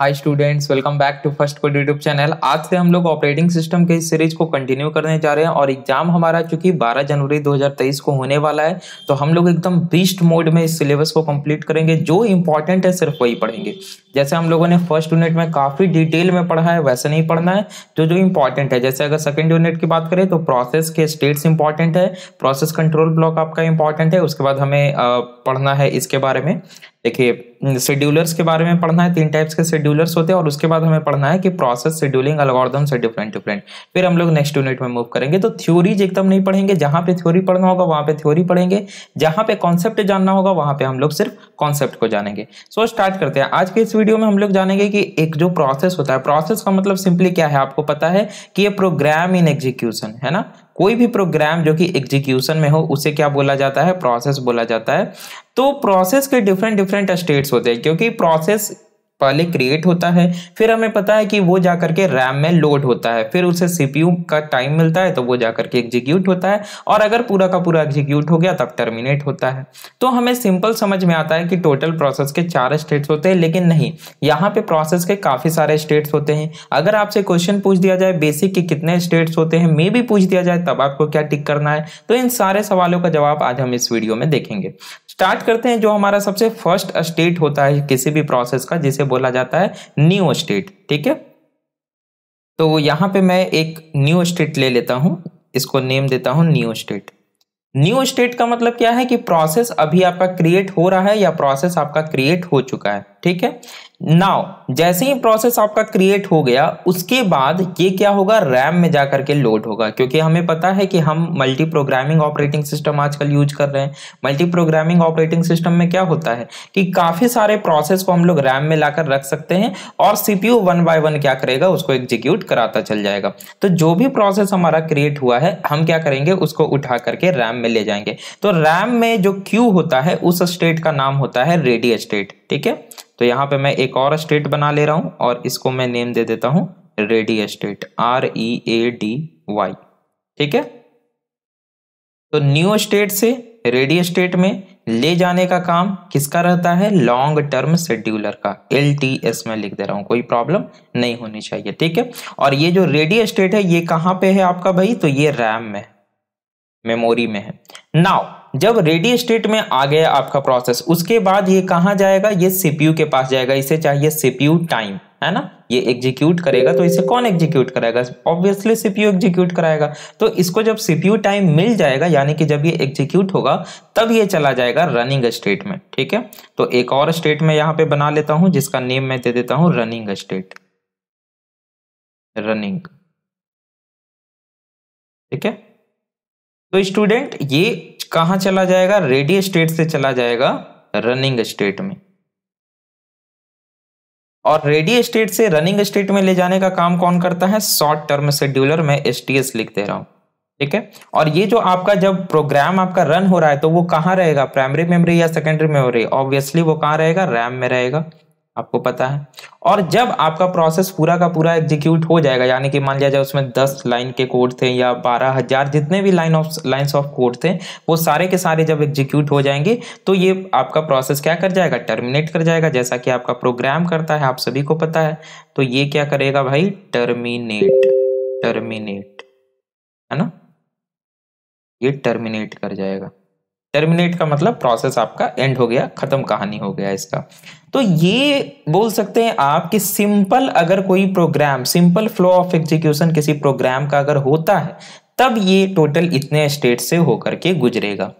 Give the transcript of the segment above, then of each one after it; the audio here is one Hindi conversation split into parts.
Hi students welcome back to first code YouTube channel आज से हम लोग ऑपरेटिंग सिस्टम के इस सीरीज को कंटिन्यू करने जा रहे हैं और एग्जाम हमारा चूंकि 12 जनवरी 2023 को होने वाला है तो हम लोग एकदम बीस्ट मोड में इस सिलेबस को कंप्लीट करेंगे जो इंपॉर्टेंट है सिर्फ वही पढ़ेंगे जैसे हम लोगों ने फर्स्ट यूनिट में काफी डिटेल में पढ़ा है वैसे नहीं पढ़ना है जो जो इंपॉर्टेंट है जैसे अगर सेकेंड यूनिट की बात करें तो प्रोसेस के स्टेट्स इंपॉर्टेंट है प्रोसेस कंट्रोल ब्लॉक आपका इंपॉर्टेंट है उसके बाद हमें पढ़ना है इसके बारे में देखिए हम्म, शेड्यूलर्स के बारे में पढ़ना है तीन टाइप्स के शेड्यूलर्स होते हैं और उसके बाद हमें पढ़ना है कि प्रोसेस शेड्यूलिंग अलगोर्दम से डिफरेंट डिफरेंट फिर हम लोग नेक्स्ट यूनिट में मूव करेंगे तो थ्योरीज एकदम नहीं पढ़ेंगे जहाँ पे थ्योरी पढ़ना होगा वहाँ पे थ्योरी पढ़ेंगे जहाँ पे कॉन्सेप्ट जानना होगा वहाँ पे हम लोग सिर्फ कॉन्सेप्ट को जानेंगे सो so, स्टार्ट करते हैं आज के इस वीडियो में हम लोग जानेंगे कि एक जो प्रोसेस होता है प्रोसेस का मतलब सिंपली क्या है आपको पता है कि ये प्रोग्राम इन एग्जीक्यूशन है ना कोई भी प्रोग्राम जो कि एग्जीक्यूशन में हो उसे क्या बोला जाता है प्रोसेस बोला जाता है तो प्रोसेस के डिफरेंट डिफरेंट स्टेट्स प्रोसेस होते हैं क्योंकि प्रोसेस पहले क्रिएट होता है फिर हमें पता है कि वो जा करके रैम में लोड होता है फिर उसे सीपीयू का टाइम मिलता है तो वो जा करके एग्जीक्यूट होता है और अगर पूरा का पूरा एग्जीक्यूट हो गया तब टर्मिनेट होता है तो हमें सिंपल समझ में आता है कि टोटल प्रोसेस के चार स्टेट्स होते हैं लेकिन नहीं यहाँ पे प्रोसेस के काफ़ी सारे स्टेट्स होते हैं अगर आपसे क्वेश्चन पूछ दिया जाए बेसिक के कितने स्टेट्स होते हैं मे भी पूछ दिया जाए तब आपको क्या टिक करना है तो इन सारे सवालों का जवाब आज हम इस वीडियो में देखेंगे स्टार्ट करते हैं जो हमारा सबसे फर्स्ट स्टेट होता है किसी भी प्रोसेस का जिसे बोला जाता है न्यू स्टेट ठीक है तो यहां पे मैं एक न्यू स्टेट ले लेता हूं इसको नेम देता हूं न्यू स्टेट न्यू स्टेट का मतलब क्या है कि प्रोसेस अभी आपका क्रिएट हो रहा है या प्रोसेस आपका क्रिएट हो चुका है ठीक है नाउ जैसे ही प्रोसेस आपका क्रिएट हो गया उसके बाद ये क्या होगा रैम में जा करके लोड होगा क्योंकि हमें पता है कि हम मल्टी प्रोग्रामिंग ऑपरेटिंग सिस्टम आजकल यूज कर रहे हैं मल्टी प्रोग्रामिंग ऑपरेटिंग सिस्टम में क्या होता है कि काफ़ी सारे प्रोसेस को हम लोग रैम में लाकर रख सकते हैं और सीपीयू वन बाय वन क्या करेगा उसको एग्जीक्यूट कराता चल जाएगा तो जो भी प्रोसेस हमारा क्रिएट हुआ है हम क्या करेंगे उसको उठा करके रैम में ले जाएंगे तो रैम में जो क्यू होता है उस स्टेट का नाम होता है रेडी स्टेट ठीक है तो यहाँ पे मैं एक और स्टेट बना ले रहा हूँ और इसको मैं नेम दे देता हूँ ready state R E A D Y ठीक है तो न्यू स्टेट से रेडी स्टेट में ले जाने का काम किसका रहता है लॉन्ग टर्म शेड्यूलर का एल टी एस में लिख दे रहा हूं कोई प्रॉब्लम नहीं होनी चाहिए ठीक है और ये जो रेडी स्टेट है ये कहां पे है आपका भाई तो ये रैम में है मेमोरी में है नाउ जब रेडी स्टेट में आ गया आपका प्रोसेस उसके बाद ये कहाँ जाएगा ये सीपीयू के पास जाएगा इसे चाहिए सीपीयू टाइम है ना ये एग्जीक्यूट करेगा तो इसे कौन एग्जीक्यूट कराएगा ऑब्वियसली सीपीयू एग्जीक्यूट कराएगा तो इसको जब सीपीयू टाइम मिल जाएगा यानी कि जब ये एग्जीक्यूट होगा तब ये चला जाएगा रनिंग स्टेट में ठीक है तो एक और स्टेट में यहाँ पे बना लेता हूँ जिसका नेम मैं दे देता हूँ रनिंग स्टेट रनिंग ठीक है तो स्टूडेंट ये कहा चला जाएगा रेडी स्टेट से चला जाएगा रनिंग स्टेट में और रेडी स्टेट से रनिंग स्टेट में ले जाने का काम कौन करता है शॉर्ट टर्म शेड्यूलर में एस टी एस लिख दे रहा हूं ठीक है और ये जो आपका जब प्रोग्राम आपका रन हो रहा है तो वो कहां रहेगा प्राइमरी मेमोरी या सेकेंडरी मेमोरी ऑब्वियसली वो कहां रहेगा रैम में रहेगा आपको पता है और जब आपका प्रोसेस पूरा का पूरा एग्जीक्यूट हो जाएगा यानी कि मान लिया जाए उसमें दस लाइन के कोड थे या बारह हजार जितने भी line of lines of code थे वो सारे के सारे जब एग्जीक्यूट हो जाएंगे तो ये आपका प्रोसेस क्या कर जाएगा टर्मिनेट कर जाएगा जैसा कि आपका प्रोग्राम करता है आप सभी को पता है तो ये क्या करेगा भाई टर्मिनेट टर्मिनेट है ना ये टर्मिनेट कर जाएगा टर्मिनेट का मतलब प्रोसेस आपका एंड हो गया खत्म कहानी हो गया इसका तो ये बोल सकते हैं आप कि सिंपल अगर कोई program simple flow of execution किसी प्रोग्राम का अगर होता है तब ये टोटल इतने स्टेट से होकर के गुजरेगा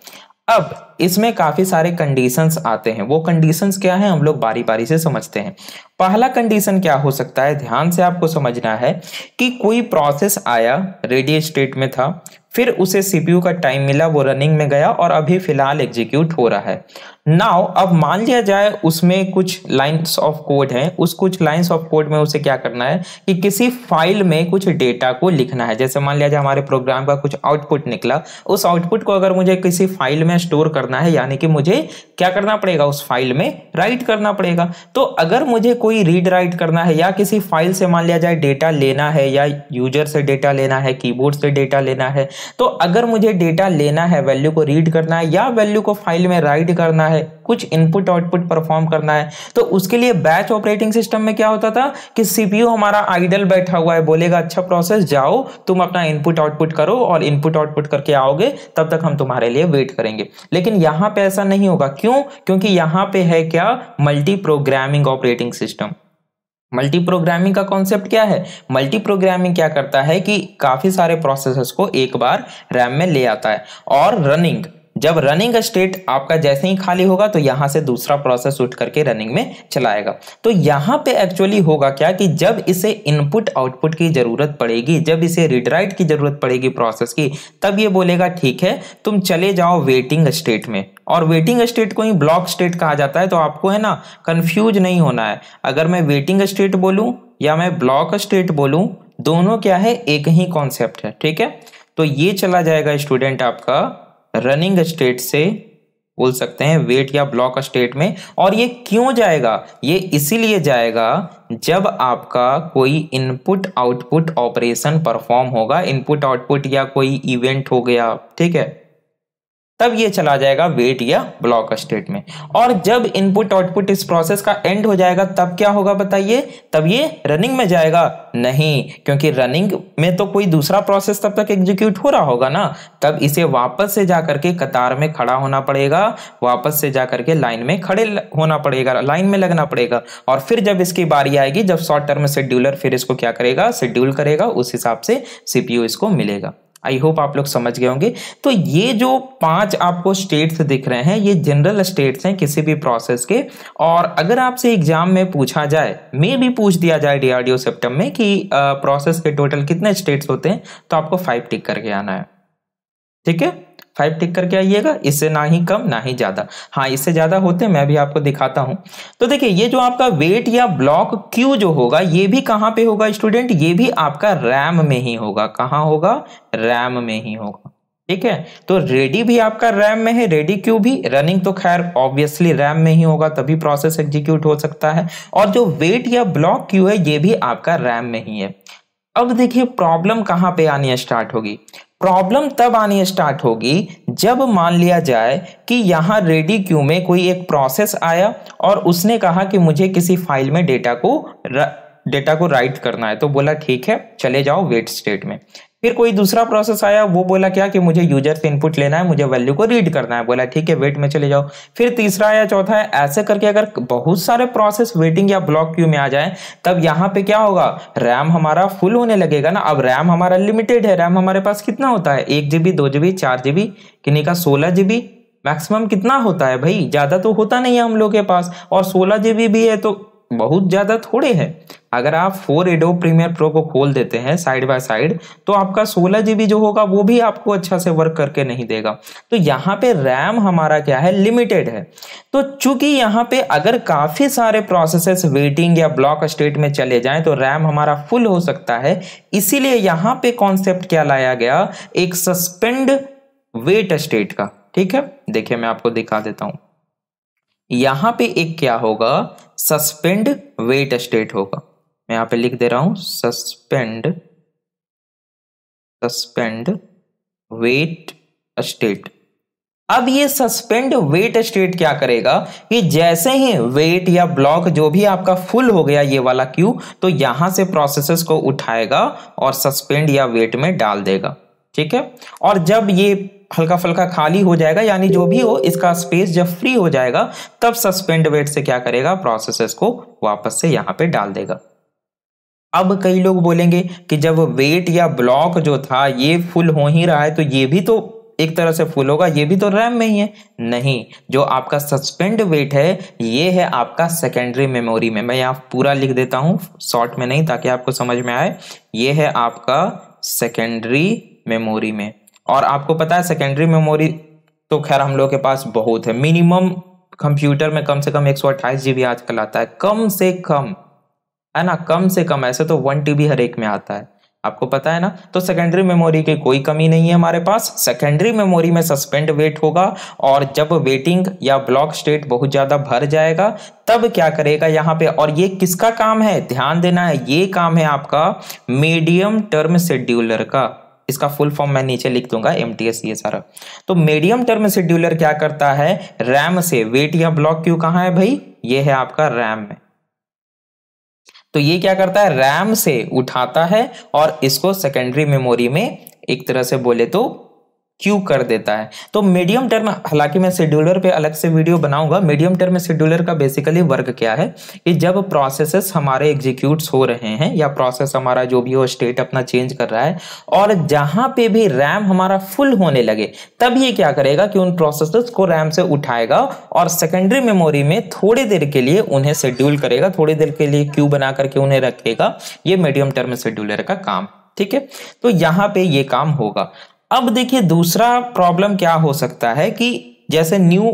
अब इसमें काफ़ी सारे कंडीशंस आते हैं वो कंडीशंस क्या है हम लोग बारी बारी से समझते हैं पहला कंडीशन क्या हो सकता है ध्यान से आपको समझना है कि कोई प्रोसेस आया रेडी स्टेट में था फिर उसे सीपीयू का टाइम मिला वो रनिंग में गया और अभी फिलहाल एग्जीक्यूट हो रहा है नाउ अब मान लिया जाए उसमें कुछ लाइन्स ऑफ कोड है उस कुछ लाइन्स ऑफ कोड में उसे क्या करना है कि किसी फाइल में कुछ डेटा को लिखना है जैसे मान लिया जाए हमारे प्रोग्राम का कुछ आउटपुट निकला उस आउटपुट को अगर मुझे किसी फाइल में स्टोर करना है यानी कि मुझे क्या करना पड़ेगा उस फाइल में राइट करना पड़ेगा तो अगर मुझे कोई रीड राइट करना है या किसी फाइल से मान लिया जाए डेटा लेना है या यूजर से डेटा लेना है कीबोर्ड से डेटा लेना है तो अगर मुझे डेटा लेना है वैल्यू को रीड करना है या वैल्यू को फाइल में राइट करना है करना है कुछ इनपुट आउटपुट परफॉर्म करना है तो उसके लिए बैच ऑपरेटिंग सिस्टम में क्या होता था कि सीपीयू हमारा आइडल बैठा हुआ है बोलेगा अच्छा प्रोसेस जाओ तुम अपना इनपुट आउटपुट करो और इनपुट आउटपुट करके आओगे तब तक हम तुम्हारे लिए वेट करेंगे लेकिन यहां पर ऐसा नहीं होगा क्यों क्योंकि यहां पर है क्या multi programming operating system multi programming का कॉन्सेप्ट क्या है मल्टी प्रोग्रामिंग क्या करता है कि काफ़ी सारे प्रोसेसर्स को एक बार रैम में ले आता है और रनिंग जब रनिंग स्टेट आपका जैसे ही खाली होगा तो यहां से दूसरा प्रोसेस उठ करके रनिंग में चलाएगा तो यहां पे एक्चुअली होगा क्या कि जब इसे इनपुट आउटपुट की ज़रूरत पड़ेगी जब इसे रिडराइट की ज़रूरत पड़ेगी प्रोसेस की तब ये बोलेगा ठीक है तुम चले जाओ वेटिंग स्टेट में और वेटिंग स्टेट को ही ब्लॉक स्टेट कहा जाता है तो आपको है ना कन्फ्यूज नहीं होना है अगर मैं वेटिंग स्टेट बोलूँ या मैं ब्लॉक स्टेट बोलू दोनों क्या है एक ही कॉन्सेप्ट है ठीक है तो ये चला जाएगा स्टूडेंट आपका रनिंग स्टेट से बोल सकते हैं वेट या ब्लॉक स्टेट में और ये क्यों जाएगा ये इसीलिए जाएगा जब आपका कोई इनपुट आउटपुट ऑपरेशन परफॉर्म होगा इनपुट आउटपुट या कोई इवेंट हो गया ठीक है तब ये चला जाएगा वेट या ब्लॉक स्टेट में और जब इनपुट आउटपुट इस प्रोसेस का एंड हो जाएगा तब क्या होगा बताइए तब ये रनिंग में जाएगा नहीं क्योंकि रनिंग में तो कोई दूसरा प्रोसेस तब तक एग्जीक्यूट हो रहा होगा ना तब इसे वापस से जा करके कतार में खड़ा होना पड़ेगा वापस से जा करके लाइन में खड़े होना पड़ेगा लाइन में लगना पड़ेगा और फिर जब इसकी बारी आएगी जब शॉर्ट टर्म शेड्यूलर फिर इसको क्या करेगा शेड्यूल करेगा उस हिसाब से सीपीयू इसको मिलेगा आई होप आप लोग समझ गए होंगे तो ये जो पांच आपको स्टेट्स दिख रहे हैं ये जनरल स्टेट्स हैं किसी भी प्रोसेस के और अगर आपसे एग्जाम में पूछा जाए मे भी पूछ दिया जाए डीआरडीओ सेप्टम में कि प्रोसेस के टोटल कितने स्टेट्स होते हैं तो आपको फाइव टिक करके आना है ठीक है फाइव टिक करके आइएगा इससे ना ही कम ना ही ज़्यादा हाँ इससे ज़्यादा होते मैं भी आपको दिखाता हूं तो देखिए ये जो आपका वेट या ब्लॉक क्यू जो होगा ये भी कहां पे होगा स्टूडेंट ये भी आपका रैम में ही होगा कहाँ होगा रैम में ही होगा ठीक है तो रेडी भी आपका रैम में है रेडी क्यू भी रनिंग तो खैर ऑब्वियसली रैम में ही होगा तभी प्रोसेस एग्जीक्यूट हो सकता है और जो वेट या ब्लॉक क्यू है ये भी आपका रैम में ही है अब देखिए प्रॉब्लम कहां पे आनी स्टार्ट होगी प्रॉब्लम तब आनी स्टार्ट होगी जब मान लिया जाए कि यहाँ रेडी क्यू में कोई एक प्रोसेस आया और उसने कहा कि मुझे किसी फाइल में डेटा को डेटा को राइट करना है तो बोला ठीक है चले जाओ वेट स्टेट में फिर कोई दूसरा प्रोसेस आया वो बोला क्या कि मुझे यूजर से इनपुट लेना है मुझे वैल्यू को रीड करना है बोला ठीक है वेट में चले जाओ फिर तीसरा आया चौथा है ऐसे करके अगर बहुत सारे प्रोसेस वेटिंग या ब्लॉक क्यू में आ जाए तब यहाँ पे क्या होगा रैम हमारा फुल होने लगेगा ना अब रैम हमारा लिमिटेड है रैम हमारे पास कितना होता है एक जीबी दो जीबी चार जीबी किन्नी का सोलह जीबी मैक्सिमम कितना होता है भाई ज़्यादा तो होता नहीं है हम लोग के पास और सोलह जीबी भी है तो बहुत ज़्यादा थोड़े है अगर आप फोर एडो प्रीमियर प्रो को खोल देते हैं साइड बाय साइड तो आपका सोलह जीबी जो होगा वो भी आपको अच्छा से वर्क करके नहीं देगा तो यहाँ पे रैम हमारा क्या है लिमिटेड है तो चूंकि यहाँ पे अगर काफ़ी सारे प्रोसेसेस वेटिंग या ब्लॉक स्टेट में चले जाएं तो रैम हमारा फुल हो सकता है इसीलिए यहाँ पे कॉन्सेप्ट क्या लाया गया एक सस्पेंड वेट स्टेट का ठीक है देखिए मैं आपको दिखा देता हूं यहां पे एक क्या होगा सस्पेंड वेट स्टेट होगा मैं यहाँ पे लिख दे रहा हूं सस्पेंड सस्पेंड वेट स्टेट अब ये सस्पेंड वेट स्टेट क्या करेगा कि जैसे ही वेट या ब्लॉक जो भी आपका फुल हो गया ये वाला क्यू तो यहां से प्रोसेसेस को उठाएगा और सस्पेंड या वेट में डाल देगा ठीक है और जब ये हल्का फुल्का खाली हो जाएगा यानी जो भी हो इसका स्पेस जब फ्री हो जाएगा तब सस्पेंड वेट से क्या करेगा प्रोसेसेस को वापस से यहां पे डाल देगा अब कई लोग बोलेंगे कि जब वेट या ब्लॉक जो था ये फुल हो ही रहा है तो ये भी तो एक तरह से फुल होगा ये भी तो रैम में ही है नहीं जो आपका सस्पेंड वेट है ये है आपका सेकेंडरी मेमोरी में मैं यहाँ पूरा लिख देता हूँ शॉर्ट में नहीं ताकि आपको समझ में आए ये है आपका सेकेंडरी मेमोरी में और आपको पता है सेकेंडरी मेमोरी तो खैर हम लोग के पास बहुत है मिनिमम कंप्यूटर में कम से कम एक सौ अट्ठाईस जीबी आजकल आता है कम से कम है ना कम से कम ऐसे तो वन टी हर एक में आता है आपको पता है ना तो सेकेंडरी मेमोरी की कोई कमी नहीं है हमारे पास सेकेंडरी मेमोरी में सस्पेंड वेट होगा और जब वेटिंग या ब्लॉक स्टेट बहुत ज़्यादा भर जाएगा तब क्या करेगा यहाँ पे और ये किसका काम है ध्यान देना है ये काम है आपका मीडियम टर्म शेड्यूलर का इसका फुल फॉर्म मैं नीचे लिख दूंगा एम टी एस ये सारा तो मीडियम टर्म शेड्यूलर क्या करता है रैम से वेट या ब्लॉक क्यों कहाँ है भाई ये है आपका रैम में तो ये क्या करता है रैम से उठाता है और इसको सेकेंडरी मेमोरी में एक तरह से बोले तो क्यू कर देता है तो मीडियम टर्म हालांकि मैं शेड्यूलर पे अलग से वीडियो बनाऊंगा मीडियम टर्म शेड्यूलर का बेसिकली वर्क क्या है कि जब प्रोसेसेस हमारे एग्जीक्यूट हो रहे हैं या प्रोसेस हमारा जो भी हो स्टेट अपना चेंज कर रहा है और जहां पे भी रैम हमारा फुल होने लगे तब ये क्या करेगा कि उन प्रोसेसेस को रैम से उठाएगा और सेकेंडरी मेमोरी में थोड़ी देर के लिए उन्हें शेड्यूल करेगा थोड़ी देर के लिए क्यू बना करके उन्हें रखेगा ये मीडियम टर्म शेड्यूलर का काम ठीक है तो यहाँ पे ये काम होगा अब देखिए दूसरा प्रॉब्लम क्या हो सकता है कि जैसे न्यू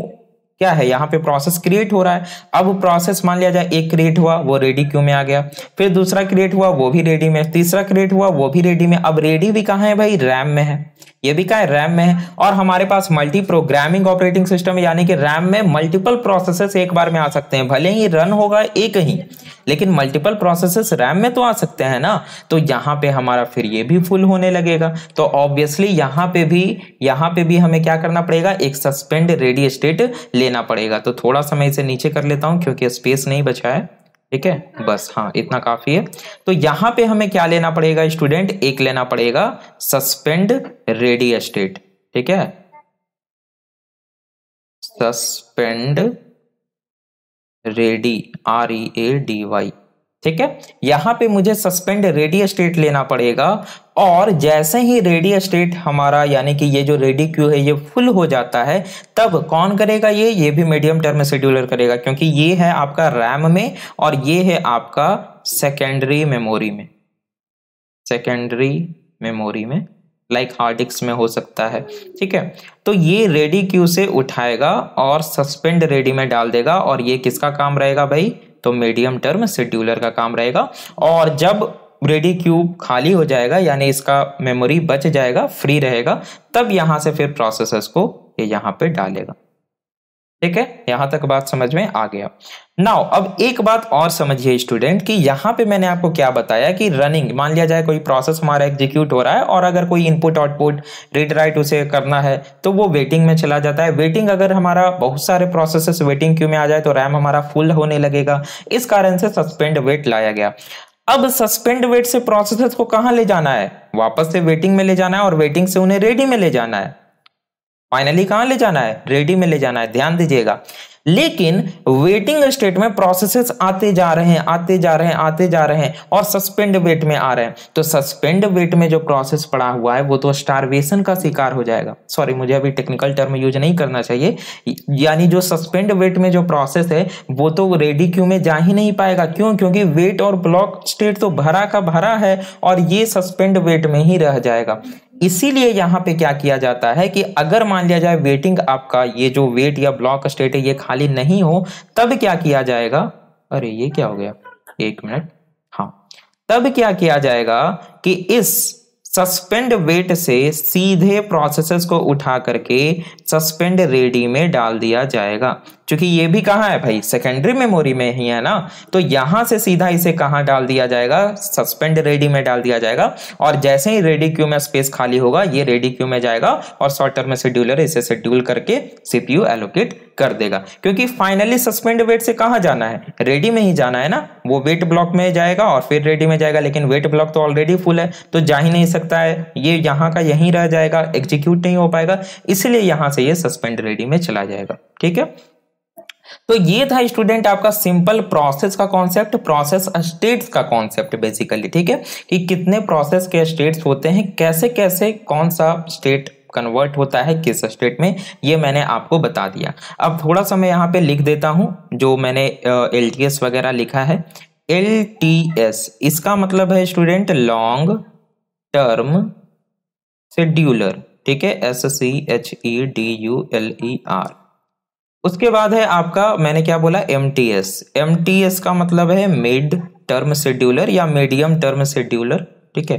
क्या है यहाँ पे प्रोसेस क्रिएट हो रहा है अब प्रोसेस मान लिया जाए एक क्रिएट हुआ वो रेडी क्यू में आ गया फिर दूसरा क्रिएट हुआ वो भी रेडी में तीसरा क्रिएट हुआ वो भी रेडी में अब रेडी भी कहाँ है भाई रैम में है ये भी क्या है रैम में है और हमारे पास मल्टी प्रोग्रामिंग ऑपरेटिंग सिस्टम यानी कि रैम में मल्टीपल प्रोसेसेस एक बार में आ सकते हैं भले ही रन होगा एक ही लेकिन मल्टीपल प्रोसेसेस रैम में तो आ सकते हैं ना तो यहाँ पे हमारा फिर ये भी फुल होने लगेगा तो ऑब्वियसली यहाँ पे भी यहाँ पे भी हमें क्या करना पड़ेगा एक सस्पेंड रेडी स्टेट लेना पड़ेगा तो थोड़ा समय इसे नीचे कर लेता हूँ क्योंकि स्पेस नहीं बचा है ठीक है हाँ। बस हाँ इतना काफी है तो यहां पे हमें क्या लेना पड़ेगा स्टूडेंट एक लेना पड़ेगा सस्पेंड रेडी एस्टेट ठीक है suspend ready R E A D Y ठीक है यहां पे मुझे सस्पेंड रेडियो स्टेट लेना पड़ेगा और जैसे ही रेडियो स्टेट हमारा यानी कि ये जो रेडी क्यू है ये फुल हो जाता है तब कौन करेगा ये ये भी मीडियम टर्म शेड्यूलर करेगा क्योंकि ये है आपका रैम में और ये है आपका सेकेंडरी मेमोरी में सेकेंडरी मेमोरी में लाइक हार्ड डिस्क में हो सकता है ठीक है तो ये रेडी क्यू से उठाएगा और सस्पेंड रेडी में डाल देगा और ये किसका काम रहेगा भाई तो मीडियम टर्म शेड्यूलर का काम रहेगा और जब रेडी क्यूब खाली हो जाएगा यानी इसका मेमोरी बच जाएगा फ्री रहेगा तब यहाँ से फिर प्रोसेसर्स को ये यहाँ पे डालेगा ठीक है यहां तक बात समझ में आ गया नाउ अब एक बात और समझिए स्टूडेंट कि यहां पे मैंने आपको क्या बताया कि रनिंग मान लिया जाए कोई प्रोसेस हमारा एग्जीक्यूट हो रहा है और अगर कोई इनपुट आउटपुट रीड राइट उसे करना है तो वो वेटिंग में चला जाता है वेटिंग अगर हमारा बहुत सारे प्रोसेसेस वेटिंग क्यू में आ जाए तो रैम हमारा फुल होने लगेगा इस कारण से सस्पेंड वेट लाया गया अब सस्पेंड वेट से प्रोसेस को कहां ले जाना है वापस से वेटिंग में ले जाना है और वेटिंग से उन्हें रेडी में ले जाना है फाइनली कहाँ ले जाना है रेडी में ले जाना है ध्यान दीजिएगा लेकिन वेटिंग स्टेट में प्रोसेसेस आते जा रहे हैं आते जा रहे हैं आते जा रहे हैं और सस्पेंड वेट में आ रहे हैं तो सस्पेंड वेट में जो प्रोसेस पड़ा हुआ है वो तो स्टारवेशन का शिकार हो जाएगा सॉरी मुझे अभी टेक्निकल टर्म यूज नहीं करना चाहिए यानी जो सस्पेंड वेट में जो प्रोसेस है वो तो रेडी क्यू में जा ही नहीं पाएगा क्यों क्योंकि वेट और ब्लॉक स्टेट तो भरा का भरा है और ये सस्पेंड वेट में ही रह जाएगा इसीलिए यहाँ पे क्या किया जाता है कि अगर मान लिया जाए वेटिंग आपका ये जो वेट या ब्लॉक स्टेट है ये खाली नहीं हो तब क्या किया जाएगा अरे ये क्या हो गया एक मिनट हाँ तब क्या किया जाएगा कि इस सस्पेंड वेट से सीधे प्रोसेसेस को उठा करके सस्पेंड रेडी में डाल दिया जाएगा क्योंकि ये भी कहाँ है भाई सेकेंडरी मेमोरी में ही है ना तो यहाँ से सीधा इसे कहाँ डाल दिया जाएगा सस्पेंड रेडी में डाल दिया जाएगा और जैसे ही रेडी क्यू में स्पेस खाली होगा ये रेडी क्यू में जाएगा और शॉर्ट टर्म शेड्यूलर इसे शेड्यूल करके सीपीयू एलोकेट कर देगा क्योंकि फाइनली सस्पेंड वेट से कहाँ जाना है रेडी में ही जाना है ना वो वेट ब्लॉक में जाएगा और फिर रेडी में जाएगा लेकिन वेट ब्लॉक तो ऑलरेडी फुल है तो जा ही नहीं सकता है ये यहाँ का यहीं रह जाएगा एग्जीक्यूट नहीं हो पाएगा इसलिए यहाँ से ये सस्पेंड रेडी में चला जाएगा ठीक है तो ये था स्टूडेंट आपका सिंपल प्रोसेस का कॉन्सेप्ट प्रोसेस स्टेट्स का कॉन्सेप्ट बेसिकली ठीक है कि कितने प्रोसेस के स्टेट्स होते हैं कैसे कैसे कौन सा स्टेट कन्वर्ट होता है किस स्टेट में ये मैंने आपको बता दिया अब थोड़ा सा मैं यहाँ पे लिख देता हूँ जो मैंने एल एस वगैरह लिखा है एल इसका मतलब है स्टूडेंट लॉन्ग टर्म शेड्यूलर ठीक है S C H E D U L E R उसके बाद है आपका मैंने क्या बोला M T S M T S का मतलब है मिड टर्म शेड्यूलर या मीडियम टर्म शेड्यूलर ठीक है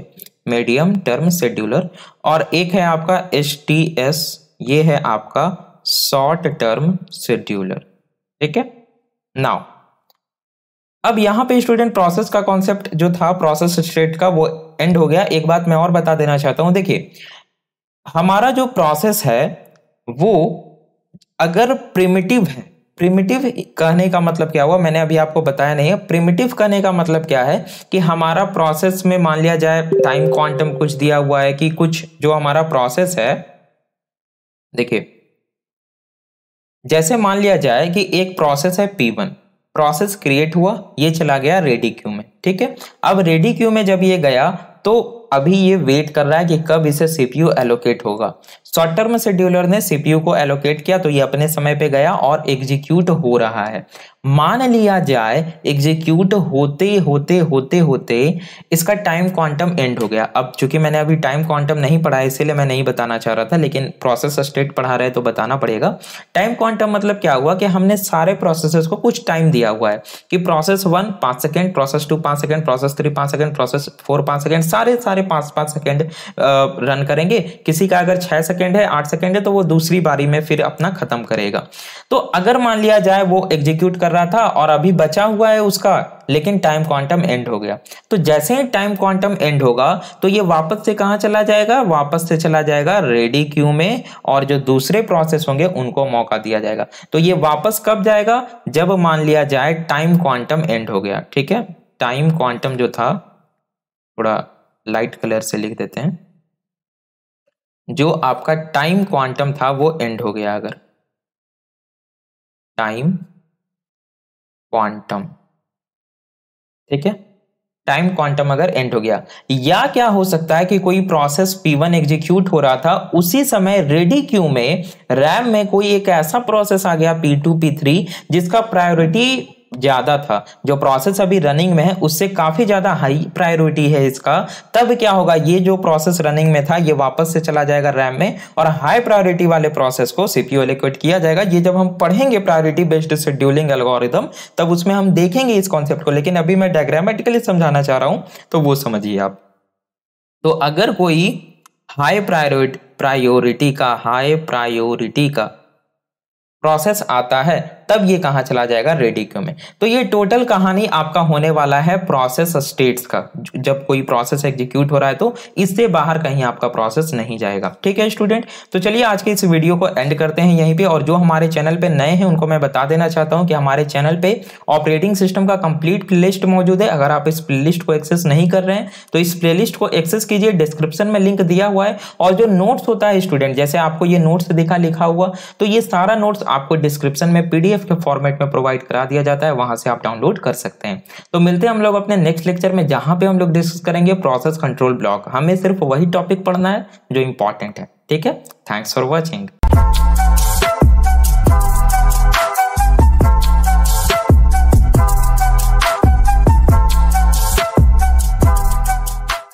मीडियम टर्म शेड्यूलर और एक है आपका एस टी एस ये है आपका शॉर्ट टर्म शेड्यूलर ठीक है नाउ अब यहां पे स्टूडेंट प्रोसेस का कॉन्सेप्ट जो था प्रोसेस स्टेट का वो एंड हो गया एक बात मैं और बता देना चाहता हूं देखिए हमारा जो प्रोसेस है वो अगर प्रिमिटिव है प्रिमिटिव कहने का मतलब क्या हुआ मैंने अभी आपको बताया नहीं है प्रिमिटिव कहने का मतलब क्या है कि हमारा प्रोसेस में मान लिया जाए टाइम क्वांटम कुछ दिया हुआ है कि कुछ जो हमारा प्रोसेस है देखिए जैसे मान लिया जाए कि एक प्रोसेस है पी वन प्रोसेस क्रिएट हुआ ये चला गया रेडी क्यू में ठीक है अब रेडी क्यू में जब ये गया तो अभी ये वेट कर रहा है कि कब इसे सीपीयू एलोकेट होगा शॉर्ट टर्म शेड्यूलर ने सीपीयू को एलोकेट किया तो ये अपने समय पे गया और एग्जीक्यूट हो रहा है मान लिया जाए एग्जीक्यूट होते होते होते होते इसका टाइम क्वांटम एंड हो गया अब चूंकि मैंने अभी टाइम क्वांटम नहीं पढ़ा है इसीलिए मैं नहीं बताना चाह रहा था लेकिन प्रोसेस स्टेट पढ़ा रहे तो बताना पड़ेगा टाइम क्वांटम मतलब क्या हुआ कि हमने सारे प्रोसेस को कुछ टाइम दिया हुआ है कि प्रोसेस वन पांच सेकेंड प्रोसेस टू पांच सेकेंड प्रोसेस थ्री पांच सेकेंड प्रोसेस फोर पांच सेकेंड सारे सारे हमारे पांच पांच सेकेंड रन करेंगे किसी का अगर छह सेकेंड है आठ सेकेंड है तो वो दूसरी बारी में फिर अपना खत्म करेगा तो अगर मान लिया जाए वो एग्जीक्यूट कर रहा था और अभी बचा हुआ है उसका लेकिन टाइम क्वांटम एंड हो गया तो जैसे ही टाइम क्वांटम एंड होगा तो ये वापस से कहाँ चला जाएगा वापस से चला जाएगा रेडी क्यू में और जो दूसरे प्रोसेस होंगे उनको मौका दिया जाएगा तो ये वापस कब जाएगा जब मान लिया जाए टाइम क्वांटम एंड हो गया ठीक है टाइम क्वांटम जो था थोड़ा लाइट कलर से लिख देते हैं जो आपका टाइम क्वांटम था वो एंड हो गया अगर टाइम क्वांटम ठीक है टाइम क्वांटम अगर एंड हो गया या क्या हो सकता है कि कोई प्रोसेस P1 एग्जीक्यूट हो रहा था उसी समय रेडी क्यू में रैम में कोई एक ऐसा प्रोसेस आ गया P2 P3 जिसका प्रायोरिटी ज़्यादा था जो प्रोसेस अभी रनिंग में है उससे काफ़ी ज़्यादा हाई प्रायोरिटी है इसका तब क्या होगा ये जो प्रोसेस रनिंग में था ये वापस से चला जाएगा रैम में और हाई प्रायोरिटी वाले प्रोसेस को सीपीयू एलोकेट किया जाएगा ये जब हम पढ़ेंगे प्रायोरिटी बेस्ड शेड्यूलिंग एल्गोरिदम तब उसमें हम देखेंगे इस कॉन्सेप्ट को लेकिन अभी मैं डायग्रामेटिकली समझाना चाह रहा हूं तो वो समझिए आप तो अगर कोई हाई प्रायोरिटी प्रायोरिटी का हाई प्रायोरिटी का प्रोसेस आता है तब ये कहाँ चला जाएगा रेडिक्यू में तो ये टोटल कहानी आपका होने वाला है प्रोसेस स्टेट्स का जब कोई प्रोसेस एग्जीक्यूट हो रहा है तो इससे बाहर कहीं आपका प्रोसेस नहीं जाएगा ठीक है स्टूडेंट तो चलिए आज के इस वीडियो को एंड करते हैं यहीं पर और जो हमारे चैनल पे नए हैं उनको मैं बता देना चाहता हूँ कि हमारे चैनल पे ऑपरेटिंग सिस्टम का कंप्लीट लिस्ट मौजूद है अगर आप इस लिस्ट को एक्सेस नहीं कर रहे हैं तो इस प्ले को एक्सेस कीजिए डिस्क्रिप्शन में लिंक दिया हुआ है और जो नोट्स होता है स्टूडेंट जैसे आपको ये नोट्स दिखा लिखा हुआ तो ये सारा नोट्स आपको डिस्क्रिप्शन में पीडीएफ के फॉर्मेट में प्रोवाइड करा दिया जाता है वहां से आप डाउनलोड कर सकते हैं तो मिलते हैं हम लोग अपने नेक्स्ट लेक्चर में जहां पे हम लोग डिस्कस करेंगे प्रोसेस कंट्रोल ब्लॉक हमें सिर्फ वही टॉपिक पढ़ना है जो इंपॉर्टेंट है ठीक है थैंक्स फॉर वॉचिंग